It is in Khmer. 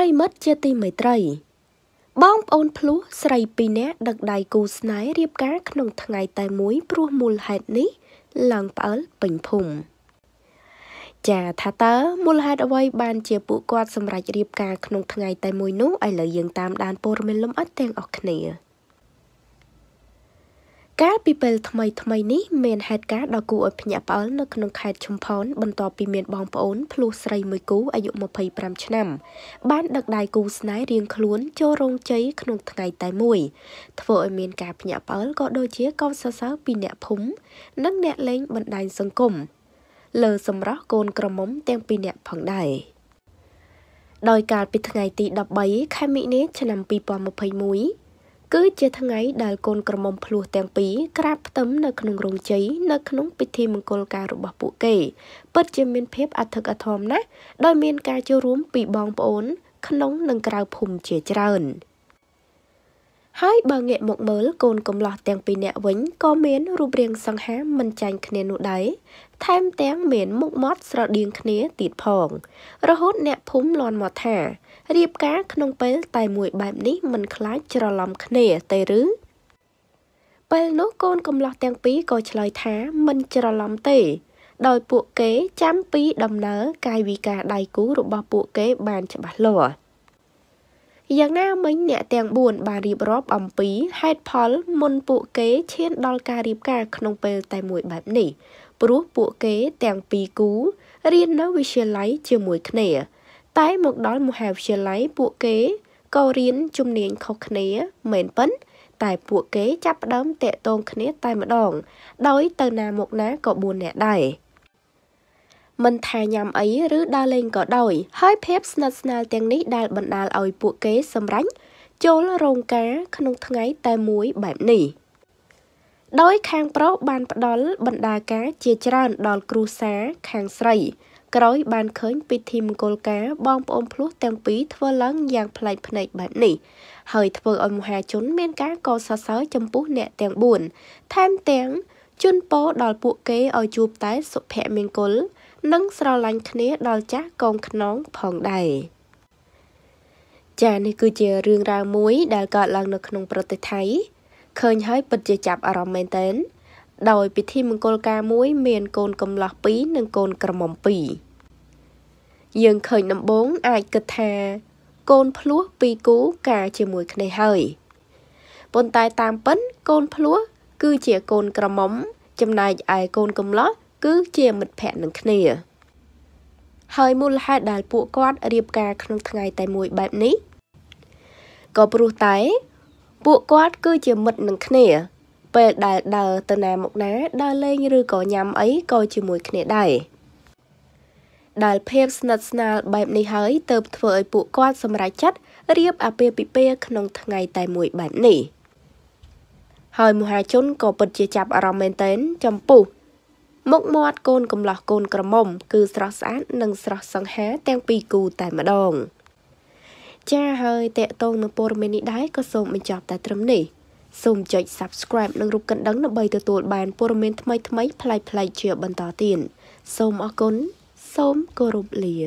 ប្រិមិត្តជាទីមេត្រី បងប្អូនភ្លោះស្រីពីរនាក់ដឹកដៃគូស្នេហ៍រៀបការក្នុងថ្ងៃ តែមួយព្រោះមូលហេតុនេះឡើងផ្អើលពេញភូមិចាថាតើមូលហេតុអ្វីបានជាពួកគាត់សម្រេចរៀបការក្នុងថ្ងៃតែមួយនោះឥឡូវយើងតាម ដានព័ត៌មានលំអិតទាំងអស់គ្នា។កាលពីពេលថ្មីថ្មីនេះមានហេតុការណ៍ដ៏គួរឲ្យភ្ញាក់ផ្អើលនៅក្នុងខេត្តឈុំផុន បន្ទាប់ពីមានបងប្អូនភ្លោះស្រីមួយគូអាយុ25ឆ្នាំបានដឹកដៃគូស្នេហ៍រៀងខ្លួនចូលរោងជ័យក្នុងថ្ងៃតែមួយ ធ្វើឲ្យមានការភ្ញាក់ផ្អើលក៏ដូចជាកោតសរសើរពីអ្នកភូមិនិងអ្នកលេងបណ្ដាញសង្គមលើសម្រាប់កូនក្រមុំទាំងពីរនាក់ផងដែរដោយកាលពីថ្ងៃទី13ខែមិនិនាឆ្នាំ2021គឺជាថ្ងៃដែលកូនក្រមុំភ្លោះទាំងពីរក្រាបផ្ទឹមនៅក្នុងរោងជ័យនៅក្នុងពិធីមង្គលការរបស់ពួកគេពិតជាមានភាពអធិកអធមណាស់ដោយមានការចូលរួមពីបងប្អូនក្នុងនិងក្រៅភូមិជាច្រើន។ហើយបើងាកមកមើលកូនកំលោះទាំងពីរនាក់វិញក៏មានរូបរាងសង្ហាមិនចាញ់គ្នានោះដែរថែមទាំងមានមុខមាត់ស្រដៀងគ្នាទៀតផង រហូត អ្នកភូមិលន់មកថារៀបការក្នុងពេល តែមួយបែបនេះមិនខ្លាចច្រឡំគ្នាទេឬពេលនោះកូនកំលោះទាំងពីរក៏ឆ្លើយថាមិនច្រឡំទេ ដោយពួកគេចាំពី ដំណើរកាយវិការដៃគូរបស់ពួកគេបានច្បាស់លាស់យ៉ាងណាមិញអ្នកទាំង4បានរៀបរាប់អំពីហេតុផល មុនពួកគេឈានដល់ការរៀបការក្នុងពេលតែមួយបែបនេះព្រោះពួកគេទាំងពីរគូ រៀននៅវិទ្យាល័យជាមួយគ្នា តែមកដល់មហាវិទ្យាល័យពួកគេក៏រៀន ជំនាញខុសគ្នាមែនប៉ុន្តែតែពួកគេចាប់ផ្ដើមតាក់ទងគ្នាតែម្ដង ដោយទៅណាមកណាក៏4នាក់ដែរមិនថាញ៉ាំអីឬដើរលេងក៏ដោយហើយភាពស្និទ្ធស្នាលទាំងនេះដែលបណ្ដាលឲ្យពួកគេសម្រាញ់ចូលរោងការក្នុងថ្ងៃតែមួយបែបនេះ ដោយខាងប្រុសបានផ្ដល់ បណ្ដាការជាច្រើនដល់គ្រួសារខាងស្រី ក្រោយបានឃើញពិធីមង្គលការបងប្អូនភ្លោះទាំងពីរធ្វើឡើងយ៉ាងប្លែកភ្នែកបែបនេះហើយធ្វើឲ្យមហាជនមានការកោតសរសើរចំពោះអ្នកទាំង4ថែមទាំងជូនពរដល់ពួកគេឲ្យជួបតែសុភមង្គលនិងស្រឡាញ់គ្នាដល់ចាស់កូនខ្នងផងដែរចានេះគឺជារឿងរ៉ាវមួយដែលកើតឡើង នៅ ក្នុងប្រទេសថៃឃើញហើយពិតជាចាប់អារម្មណ៍មែនទែនដោយ ពិធីមង្គលការមួយ មានកូនកំលោះ2និងកូនក្រមុំ2យើងឃើញដំបងអាចគិតថាកូនភ្លោះពីរគូការជាមួយគ្នាហើយប៉ុន្តែតាមពិនកូនភ្លោះគឺជាកូនក្រមុំ ចំណែកឯកូនកំលោះគឺជាមិត្តភ័ក្តិនឹងគ្នា ហើយមូលហេតុដែលពួកគាត់រៀបការក្នុងថ្ងៃតែមួយបែបនេះក៏ព្រោះតែ ពួកគាត់ គឺជាមិត្តនឹងគ្នា ពេលដែលដើរទៅណាមកណាដើរលេងឬក៏ញ៉ាំអីក៏ជាមួយគ្នាដែរដែលភាពស្និទ្ធស្នាលបែបនេះហើយទើបធ្វើឲ្យពួកគាត់សម្រេចចិត្តរៀបអាពាហ៍ពិពាហ៍ក្នុងថ្ងៃ តែមួយបែបនេះ។ហើយមហាជនក៏ពិតជាចាប់អារម្មណ៍មែនទែនចំពោះមុខមាត់កូន កំឡោះកូនក្រមុំ គឺស្រស់ស្អាតនិងស្រស់សង្ហាទាំងពីរគូតែម្ដងចា៎ហើយតកតងនៅព័ត៌មាននេះដែរក៏សូមបញ្ចប់តែ ត្រឹមនេះសូមចុច Subscribe និងរូបកណ្ដឹងដើម្បីទទួល បានព័ត៌មានថ្មីៗប្លែកៗជាបន្តទៀតសូមអរគុណសូមគោរពលា